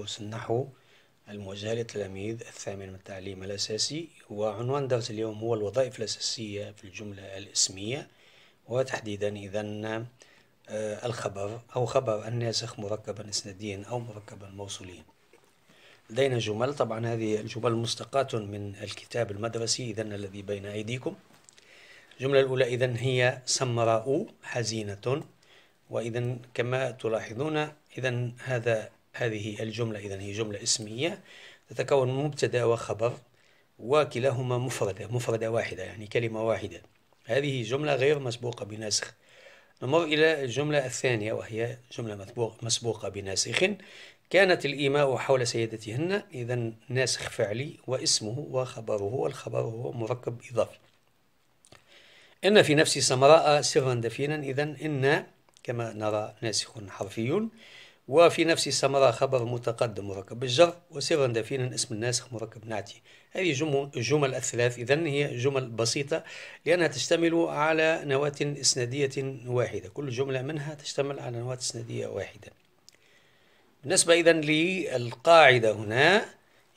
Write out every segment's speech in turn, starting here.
دروس النحو الموجهة للتلاميذ الثامن من التعليم الأساسي وعنوان درس اليوم هو الوظائف الأساسية في الجملة الاسمية وتحديدا إذا آه، الخبر أو خبر الناسخ مركبا إسناديا أو مركبا موصوليا لدينا جمل طبعا هذه الجمل مستقاة من الكتاب المدرسي إذا الذي بين أيديكم الجملة الأولى إذا هي سمراء حزينة وإذا كما تلاحظون إذا هذا هذه الجملة إذا هي جملة اسمية تتكون من مبتدأ وخبر وكلاهما مفردة مفردة واحدة يعني كلمة واحدة هذه جملة غير مسبوقة بنسخ نمر إلى الجملة الثانية وهي جملة مسبوقة بناسخ كانت الإيماء حول سيدتهن إذا ناسخ فعلي واسمه وخبره والخبر هو مركب إضافي إن في نفس سمراء سرا دفينا إذا إن كما نرى ناسخ حرفي وفي نفس السمراء خبر متقدم مركب بالجر وسرا دفينا اسم الناسخ مركب نعتي هذه الجمل الثلاث إذا هي جمل بسيطة لأنها تشتمل على نواة إسنادية واحدة كل جملة منها تشتمل على نواة إسنادية واحدة بالنسبة إذا للقاعدة هنا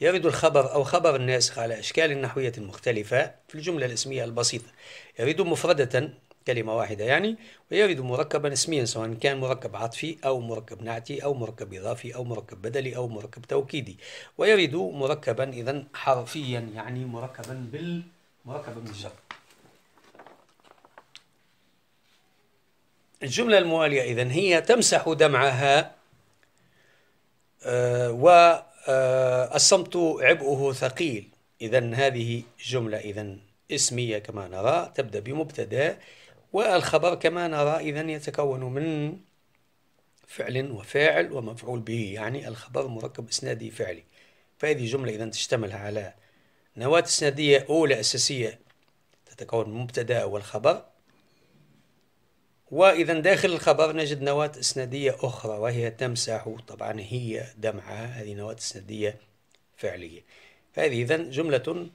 يرد الخبر أو خبر الناسخ على أشكال نحوية مختلفة في الجملة الاسمية البسيطة يرد مفردة كلمة واحدة يعني ويرد مركبا اسميا سواء كان مركب عطفي أو مركب نعتي أو مركب إضافي أو مركب بدلي أو مركب توكيدي ويرد مركبا إذا حرفيا يعني مركبا بال مركبا بالجر الجملة الموالية إذا هي تمسح دمعها آه والصمت آه، عبئه ثقيل إذا هذه جملة إذا اسمية كما نرى تبدأ بمبتدأ والخبر كما نرى إذا يتكون من فعل وفاعل ومفعول به يعني الخبر مركب إسنادي فعلي فهذه جملة إذا تشتمل على نواة إسنادية أولى أساسية تتكون من مبتدأ والخبر وإذا داخل الخبر نجد نواة إسنادية أخرى وهي تمسح طبعا هي دمعة هذه نواة إسنادية فعلية فهذه إذا جملة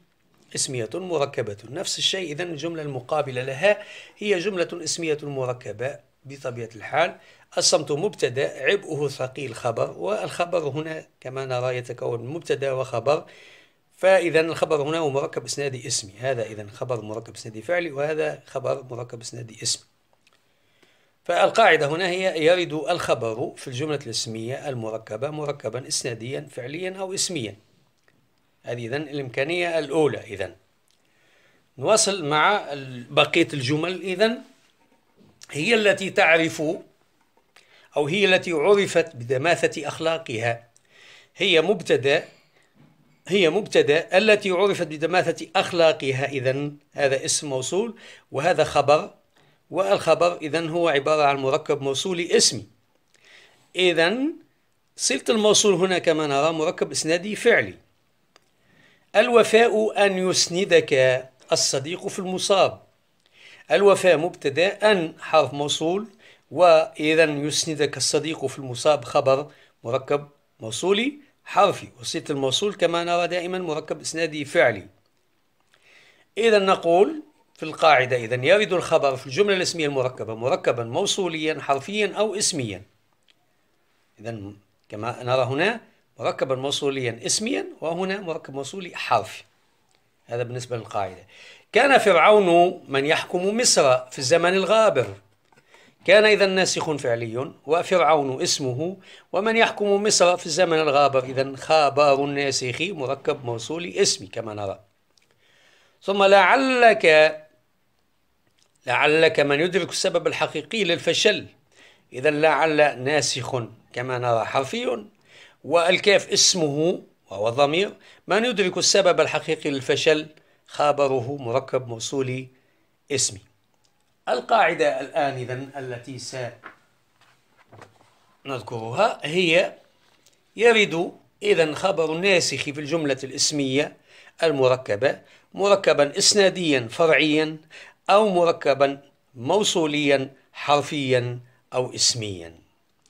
اسمية مركبة نفس الشيء إذا الجملة المقابلة لها هي جملة اسمية مركبة بطبيعة الحال الصمت مبتدأ عبئه ثقيل خبر والخبر هنا كما نرى يتكون من مبتدأ وخبر فإذا الخبر هنا هو مركب إسنادي اسمي هذا إذا خبر مركب إسنادي فعلي وهذا خبر مركب إسنادي اسمي فالقاعدة هنا هي يرد الخبر في الجملة الاسمية المركبة مركبا إسناديا فعليا أو اسميا هذه إذا الإمكانية الأولى إذا نواصل مع بقية الجمل إذا هي التي تعرف أو هي التي عرفت بدماثة أخلاقها هي مبتدأ هي مبتدا التي عرفت بدماثة أخلاقها إذا هذا اسم موصول وهذا خبر والخبر إذا هو عبارة عن مركب موصولي اسمي إذا صلة الموصول هنا كما نرى مركب إسنادي فعلي الوفاء أن يسندك الصديق في المصاب الوفاء مبتدا أن حرف موصول وإذا يسندك الصديق في المصاب خبر مركب موصولي حرفي وصيت الموصول كما نرى دائما مركب إسنادي فعلي إذا نقول في القاعدة إذا يرد الخبر في الجملة الاسمية المركبة مركبا موصوليا حرفيا أو اسميا إذا كما نرى هنا مركبا موصوليا اسميا وهنا مركب موصولي حرفي هذا بالنسبة للقاعدة كان فرعون من يحكم مصر في الزمن الغابر كان إذا ناسخ فعلي وفرعون اسمه ومن يحكم مصر في الزمن الغابر إذا خابر الناسخ مركب موصولي اسمي كما نرى ثم لعلك لعلك من يدرك السبب الحقيقي للفشل إذا لعل ناسخ كما نرى حرفي والكاف اسمه وهو ضمير من يدرك السبب الحقيقي للفشل خابره مركب موصولي اسمي القاعدة الآن إذن التي سنذكرها هي يرد إذا خبر الناسخ في الجملة الاسمية المركبة مركبا إسناديا فرعيا أو مركبا موصوليا حرفيا أو اسميا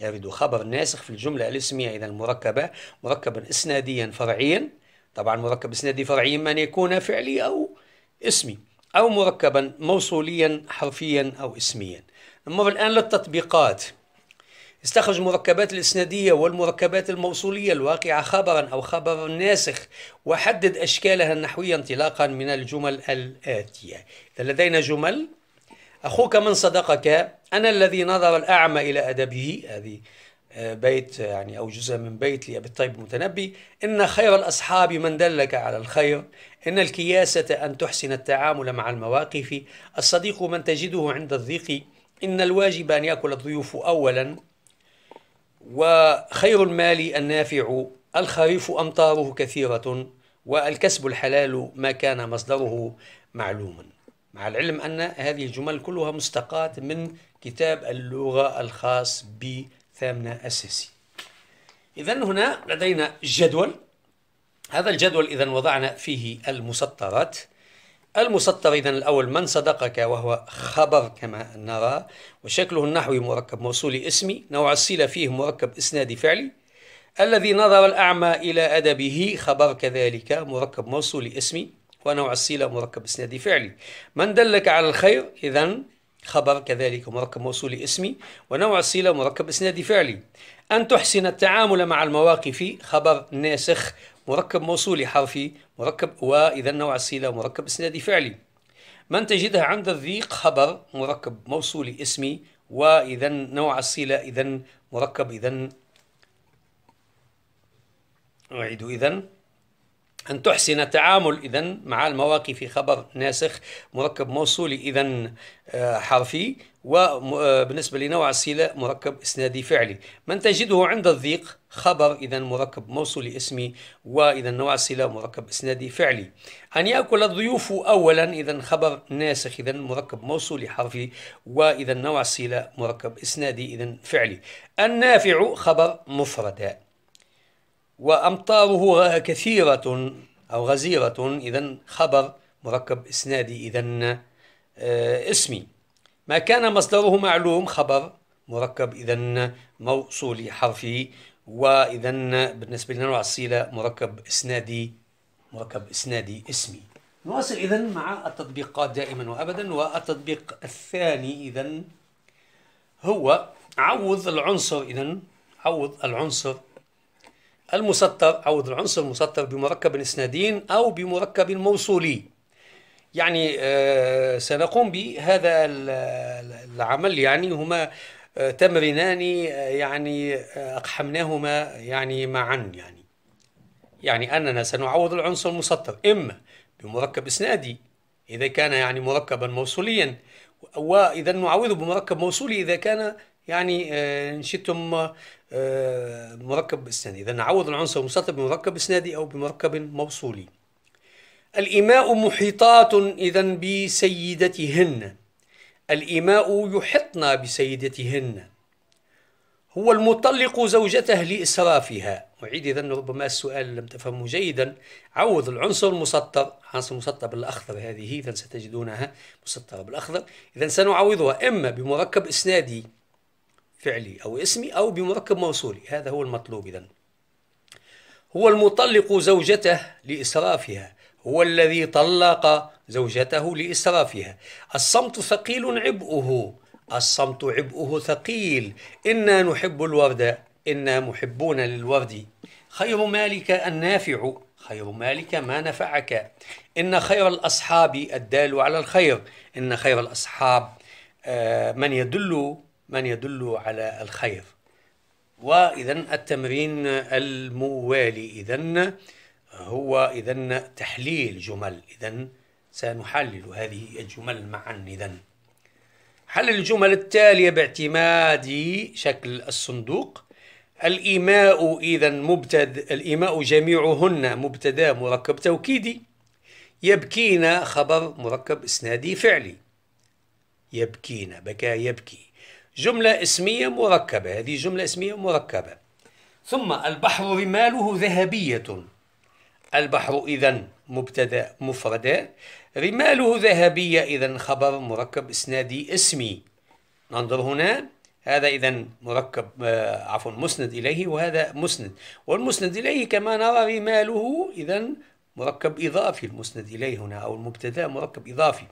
يرد خبر ناسخ في الجملة الاسمية إذا المركبة مركبا إسناديا فرعيا طبعا مركب إسنادي فرعيا من يكون فعلي أو اسمي أو مركبا موصوليا حرفيا أو اسميا نمر الآن للتطبيقات استخرج مركبات الإسنادية والمركبات الموصولية الواقعة خبرا أو خبر ناسخ وحدد أشكالها النحوية انطلاقا من الجمل الآتية لدينا جمل أخوك من صدقك أنا الذي نظر الأعمى إلى أدبه هذه آه، بيت يعني أو جزء من بيت لأبي الطيب المتنبي إن خير الأصحاب من دلك على الخير إن الكياسة أن تحسن التعامل مع المواقف الصديق من تجده عند الضيق إن الواجب أن يأكل الضيوف أولا وخير المال النافع الخريف أمطاره كثيرة والكسب الحلال ما كان مصدره معلوما مع العلم أن هذه الجمل كلها مستقاة من كتاب اللغة الخاص بثامنة أساسي إذا هنا لدينا جدول هذا الجدول إذا وضعنا فيه المسطرات المسطر إذا الأول من صدقك وهو خبر كما نرى وشكله النحوي مركب موصولي اسمي نوع الصلة فيه مركب إسنادي فعلي الذي نظر الأعمى إلى أدبه خبر كذلك مركب موصولي اسمي ونوع الصلة مركب إسنادي فعلي من دلك على الخير إذا خبر كذلك مركب موصولي اسمي ونوع الصلة مركب إسنادي فعلي أن تحسن التعامل مع المواقف خبر ناسخ مركب موصولي حرفي مركب وإذا نوع الصلة مركب إسنادي فعلي من تجدها عند الضيق خبر مركب موصولي اسمي وإذا نوع الصلة إذا مركب إذا أعيد إذا أن تحسن التعامل إذا مع المواقف خبر ناسخ مركب موصولي إذا آه، حرفي وبالنسبة آه، لنوع الصلة مركب إسنادي فعلي من تجده عند الضيق خبر إذا مركب موصولي اسمي وإذا نوع الصلة مركب إسنادي فعلي أن يأكل الضيوف أولا إذا خبر ناسخ إذا مركب موصولي حرفي وإذا نوع الصلة مركب إسنادي إذا فعلي النافع خبر مفرد وأمطاره كثيرة أو غزيرة إذا خبر مركب إسنادي إذا آه، اسمي ما كان مصدره معلوم خبر مركب إذا موصولي حرفي وإذا بالنسبة لنوع الصيلة مركب إسنادي مركب إسنادي اسمي نواصل إذا مع التطبيقات دائما وأبدا والتطبيق الثاني إذا هو عوض العنصر إذا عوض العنصر المسطر أو العنصر المسطر بمركب إسنادين أو بمركب موصولي يعني آه، سنقوم بهذا العمل يعني هما آه، تمرينان آه، يعني أقحمناهما يعني معا يعني يعني أننا سنعوض العنصر المسطر إما بمركب إسنادي إذا كان يعني مركبا موصوليا وإذا نعوضه بمركب موصولي إذا كان يعني آه، ان شئتم آه، مركب اسنادي اذا نعوض العنصر المسطر بمركب اسنادي او بمركب موصولي الإماء محيطات إذا بسيدتهن الإماء يحطن بسيدتهن هو المطلق زوجته لإسرافها أعيد إذا ربما السؤال لم تفهمه جيدا عوض العنصر المسطر عنصر مسطر بالأخضر هذه إذا ستجدونها مسطرة بالأخضر إذا سنعوضها إما بمركب إسنادي فعلي أو اسمي أو بمركب موصولي هذا هو المطلوب إذا هو المطلق زوجته لإسرافها هو الذي طلق زوجته لإسرافها الصمت ثقيل عبئه الصمت عبئه ثقيل إنا نحب الورد إنا محبون للورد خير مالك النافع خير مالك ما نفعك إن خير الأصحاب الدال على الخير إن خير الأصحاب آه، من يدل من يدل على الخير وإذا التمرين الموالي إذا هو إذا تحليل جمل إذا سنحلل هذه الجمل معا إذا حل الجمل التالية باعتماد شكل الصندوق الإيماء إذا مبتد الإيماء جميعهن مبتدا مركب توكيدي يبكين خبر مركب إسنادي فعلي يبكين بكى يبكي جملة اسمية مركبة هذه جملة اسمية مركبة ثم البحر رماله ذهبية البحر إذا مبتدأ مفردة رماله ذهبية إذا خبر مركب إسنادي اسمي ننظر هنا هذا إذا مركب آه، عفوا مسند إليه وهذا مسند والمسند إليه كما نرى رماله إذا مركب إضافي المسند إليه هنا أو المبتدأ مركب إضافي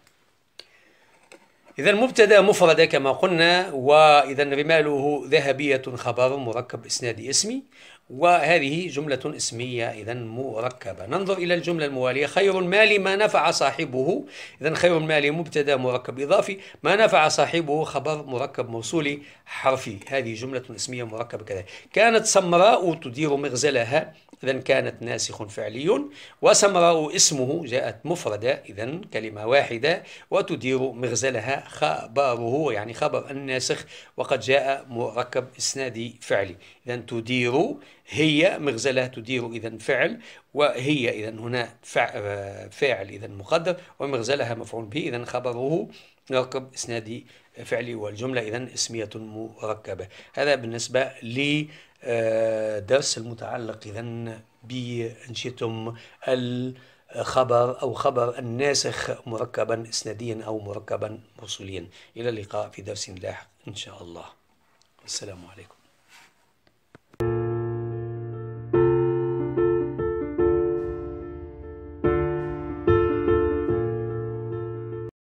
إذا مبتدأ مفردة كما قلنا وإذا رماله ذهبية خبر مركب إسنادي اسمي وهذه جملة اسمية إذا مركبة ننظر إلى الجملة الموالية خير المال ما نفع صاحبه إذا خير المال مبتدأ مركب إضافي ما نفع صاحبه خبر مركب موصولي حرفي هذه جملة اسمية مركبة كذا كانت سمراء تدير مغزلها إذا كانت ناسخ فعلي وسمراء اسمه جاءت مفردة إذا كلمة واحدة وتدير مغزلها خبره يعني خبر الناسخ وقد جاء مركب إسنادي فعلي إذا تدير هي مغزلها تدير إذا فعل وهي إذا هنا فاعل إذا مقدر ومغزلها مفعول به إذا خبره مركب إسنادي فعلي والجملة إذا اسمية مركبة هذا بالنسبة لدرس آه، المتعلق إذا بأنشيتم شئتم الخبر أو خبر الناسخ مركبا إسناديا أو مركبا موصوليا إلى اللقاء في درس لاحق إن شاء الله السلام عليكم